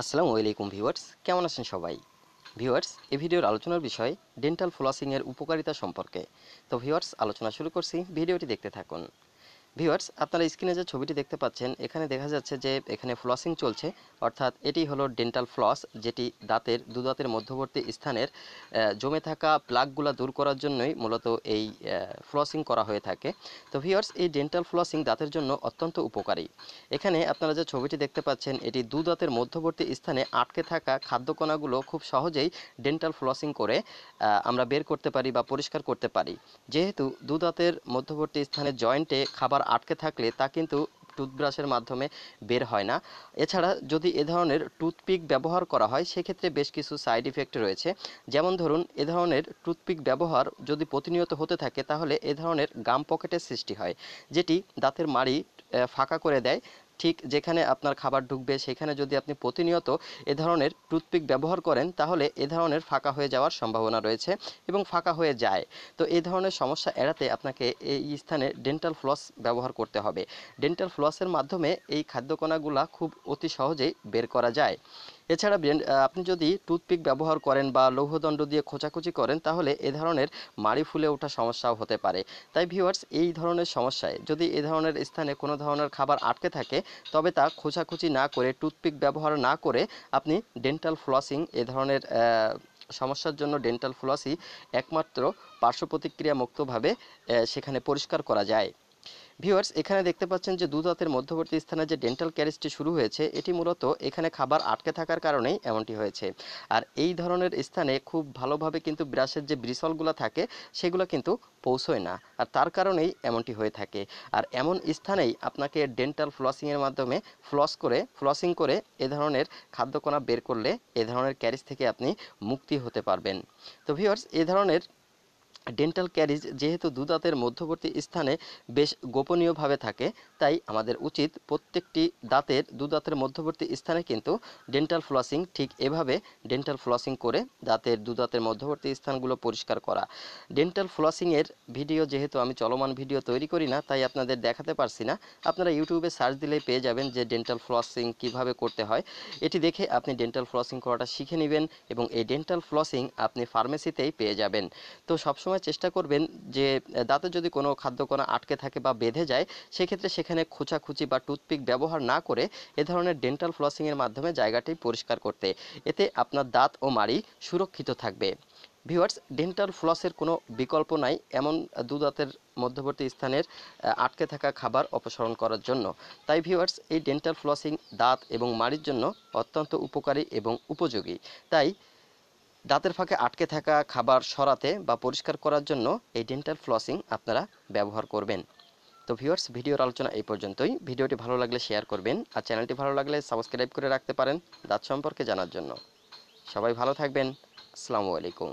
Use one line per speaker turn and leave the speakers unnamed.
আসসালামু আলাইকুম ভিউয়ার্স কেমন আছেন সবাই ভিউয়ার্স এই ভিডিওর আলোচনার বিষয় ডেন্টাল ফ্লসিংয়ের উপকারিতা সম্পর্কে তো ভিউয়ার্স আলোচনা শুরু করছি ভিডিওটি দেখতে থাকুন ভিউয়ার্স আপনারা স্ক্রিনে যে ছবিটি দেখতে পাচ্ছেন এখানে দেখা যাচ্ছে যে এখানে ফ্লসিং চলছে অর্থাৎ এটি হলো ডেন্টাল ফ্লস যেটি দাঁতের দুদাঁতের মধ্যবর্তী স্থানের জমে থাকা প্লাগগুলো দূর করার জন্যই মূলত এই ফ্লসিং করা হয়ে থাকে তো ভিউয়ার্স এই ডেন্টাল ফ্লসিং দাঁতের জন্য অত্যন্ত উপকারী এখানে আপনারা যে ছবিটি দেখতে পাচ্ছেন এটি দুদাঁতের মধ্যবর্তী স্থানে আটকে থাকা খাদ্যকণাগুলো খুব সহজেই ডেন্টাল ফ্লসিং করে আমরা বের করতে পারি বা পরিষ্কার করতে পারি যেহেতু দুদাঁতের মধ্যবর্তী স্থানে জয়েন্টে খাবার খাবার আটকে থাকলে তা কিন্তু টুথব্রাশের মাধ্যমে বের হয় না এছাড়া যদি এ ধরনের টুথপিক ব্যবহার করা হয় সেক্ষেত্রে বেশ কিছু সাইড ইফেক্ট রয়েছে যেমন ধরুন এ ধরনের টুথপিক ব্যবহার যদি প্রতিনিয়ত হতে থাকে তাহলে এ ধরনের গাম পকেটের সৃষ্টি হয় যেটি দাঁতের মাড়ি ফাঁকা করে দেয় ঠিক যেখানে আপনার খাবার ঢুকবে সেখানে যদি আপনি প্রতিনিয়ত এ ধরনের টুথপিক ব্যবহার করেন তাহলে এ ধরনের ফাঁকা হয়ে যাওয়ার সম্ভাবনা রয়েছে এবং ফাঁকা হয়ে যায় তো এই ধরনের সমস্যা এড়াতে আপনাকে এই স্থানে ডেন্টাল ফ্লস ব্যবহার করতে হবে ডেন্টাল ফ্লসের মাধ্যমে এই খাদ্যকণাগুলা খুব অতি সহজেই বের করা যায় এছাড়া আপনি যদি টুথপিক ব্যবহার করেন বা লৌহদণ্ড দিয়ে খোঁচাখুচি করেন তাহলে এ ধরনের মাড়ি ফুলে ওঠা সমস্যাও হতে পারে তাই ভিউয়ার্স এই ধরনের সমস্যায় যদি এ ধরনের স্থানে কোনো ধরনের খাবার আটকে থাকে তবে তা খোঁচাখুচি না করে টুথপিক ব্যবহার না করে আপনি ডেন্টাল ফ্লসিং এ ধরনের সমস্যার জন্য ডেন্টাল ফ্লসি একমাত্র পার্শ্ব প্রতিক্রিয়া মুক্তভাবে সেখানে পরিষ্কার করা যায় ভিউয়ার্স এখানে দেখতে পাচ্ছেন যে দুদাঁতের মধ্যবর্তী স্থানে যে ডেন্টাল ক্যারিজটি শুরু হয়েছে এটি মূলত এখানে খাবার আটকে থাকার কারণেই এমনটি হয়েছে আর এই ধরনের স্থানে খুব ভালোভাবে কিন্তু ব্রাশের যে ব্রিসলগুলো থাকে সেগুলো কিন্তু পৌঁছয় না আর তার কারণেই এমনটি হয়ে থাকে আর এমন স্থানেই আপনাকে ডেন্টাল ফ্লসিংয়ের মাধ্যমে ফ্লস করে ফ্লসিং করে এ ধরনের খাদ্যকণা বের করলে এ ধরনের ক্যারিজ থেকে আপনি মুক্তি হতে পারবেন তো ভিউয়ার্স এ ধরনের ডেন্টাল ক্যারিজ যেহেতু দুদাঁতের মধ্যবর্তী স্থানে বেশ গোপনীয়ভাবে থাকে তাই আমাদের উচিত প্রত্যেকটি দাঁতের দুদাঁতের মধ্যবর্তী স্থানে কিন্তু ডেন্টাল ফ্লসিং ঠিক এভাবে ডেন্টাল ফ্লসিং করে দাঁতের দুদাঁতের মধ্যবর্তী স্থানগুলো পরিষ্কার করা ডেন্টাল ফ্লসিংয়ের ভিডিও যেহেতু আমি চলমান ভিডিও তৈরি করি না তাই আপনাদের দেখাতে পারছি না আপনারা ইউটিউবে সার্চ দিলেই পেয়ে যাবেন যে ডেন্টাল ফ্লসিং কিভাবে করতে হয় এটি দেখে আপনি ডেন্টাল ফ্লসিং করাটা শিখে নেবেন এবং এই ডেন্টাল ফ্লসিং আপনি ফার্মেসিতেই পেয়ে যাবেন তো সবসময় সবসময় চেষ্টা করবেন যে দাঁতে যদি কোনো খাদ্যকণা আটকে থাকে বা বেঁধে যায় সেক্ষেত্রে সেখানে খোঁচাখুচি বা টুথপিক ব্যবহার না করে এ ধরনের ডেন্টাল ফ্লসিংয়ের মাধ্যমে জায়গাটি পরিষ্কার করতে এতে আপনার দাঁত ও মাড়ি সুরক্ষিত থাকবে ভিউয়ার্স ডেন্টাল ফ্লসের কোনো বিকল্প নাই এমন দুদাঁতের মধ্যবর্তী স্থানের আটকে থাকা খাবার অপসারণ করার জন্য তাই ভিউয়ার্স এই ডেন্টাল ফ্লসিং দাঁত এবং মাড়ির জন্য অত্যন্ত উপকারী এবং উপযোগী তাই দাঁতের ফাঁকে আটকে থাকা খাবার সরাতে বা পরিষ্কার করার জন্য এই ডেন্টাল ফ্লসিং আপনারা ব্যবহার করবেন তো ভিউয়ার্স ভিডিওর আলোচনা এই পর্যন্তই ভিডিওটি ভালো লাগলে শেয়ার করবেন আর চ্যানেলটি ভালো লাগলে সাবস্ক্রাইব করে রাখতে পারেন দাঁত সম্পর্কে জানার জন্য সবাই ভালো থাকবেন আসসালামু আলাইকুম